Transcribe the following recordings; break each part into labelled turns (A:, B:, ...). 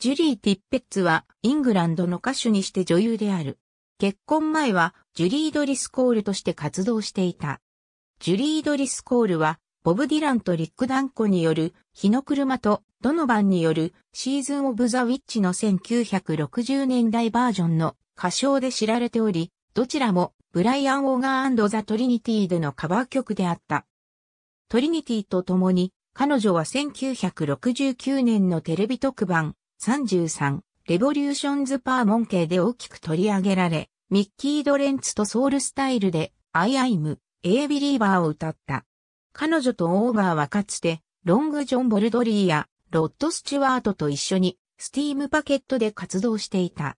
A: ジュリー・ティッペッツはイングランドの歌手にして女優である。結婚前はジュリー・ドリス・コールとして活動していた。ジュリー・ドリス・コールはボブ・ディランとリック・ダンコによる日の車とドノバンによるシーズン・オブ・ザ・ウィッチの1960年代バージョンの歌唱で知られており、どちらもブライアン・オーガーザ・トリニティでのカバー曲であった。トリニティと共に彼女は1969年のテレビ特番33、レボリューションズ・パーモン系で大きく取り上げられ、ミッキー・ドレンツとソウルスタイルで、アイ・アイム、エイ・ビリーバーを歌った。彼女とオーバーはかつて、ロング・ジョン・ボルドリーや、ロッド・スチュワートと一緒に、スティームパケットで活動していた。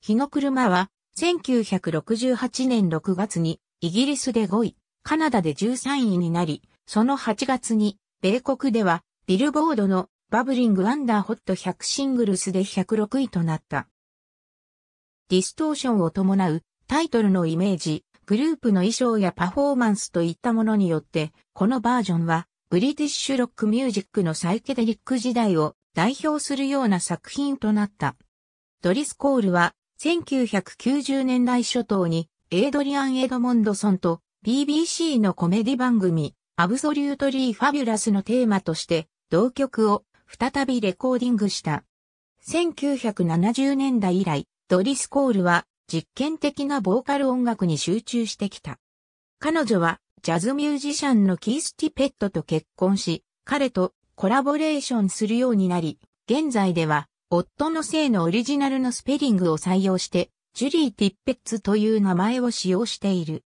A: 日の車は、1968年6月に、イギリスで5位、カナダで13位になり、その8月に、米国では、ビルボードのバブリングアンダーホット100シングルスで106位となった。ディストーションを伴うタイトルのイメージ、グループの衣装やパフォーマンスといったものによって、このバージョンはブリティッシュロックミュージックのサイケデリック時代を代表するような作品となった。ドリス・コールは1990年代初頭にエイドリアン・エドモンドソンと BBC のコメディ番組アブソリュートリー・ファビュラスのテーマとして同曲を再びレコーディングした。1970年代以来、ドリス・コールは実験的なボーカル音楽に集中してきた。彼女はジャズミュージシャンのキース・ティペットと結婚し、彼とコラボレーションするようになり、現在では夫の姓のオリジナルのスペリングを採用して、ジュリー・ティッペッツという名前を使用している。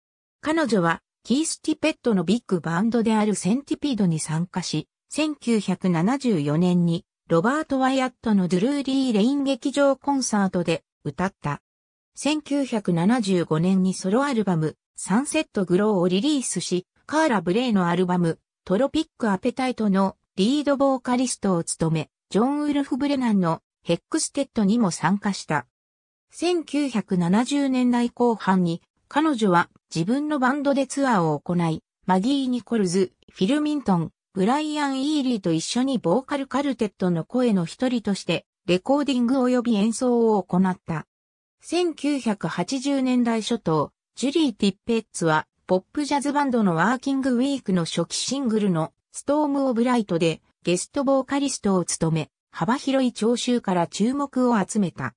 A: 彼女はキース・ティペットのビッグバンドであるセンティピードに参加し、1974年にロバート・ワイアットのドゥルーリー・レイン劇場コンサートで歌った。1975年にソロアルバム、サンセット・グローをリリースし、カーラ・ブレイのアルバム、トロピック・アペタイトのリードボーカリストを務め、ジョン・ウルフ・ブレナンのヘックステッドにも参加した。1970年代後半に彼女は自分のバンドでツアーを行い、マギー・ニコルズ、フィル・ミントン、ブライアン・イーリーと一緒にボーカルカルテットの声の一人として、レコーディング及び演奏を行った。1980年代初頭、ジュリー・ティッペッツは、ポップジャズバンドのワーキングウィークの初期シングルの、ストーム・オブ・ライトで、ゲストボーカリストを務め、幅広い聴衆から注目を集めた。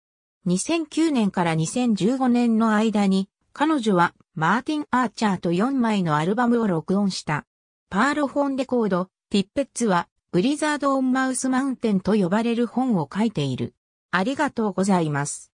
A: 2009年から2015年の間に、彼女はマーティン・アーチャーと4枚のアルバムを録音した。パール本レコード、ティッペッツは、ブリザード・オン・マウス・マウンテンと呼ばれる本を書いている。ありがとうございます。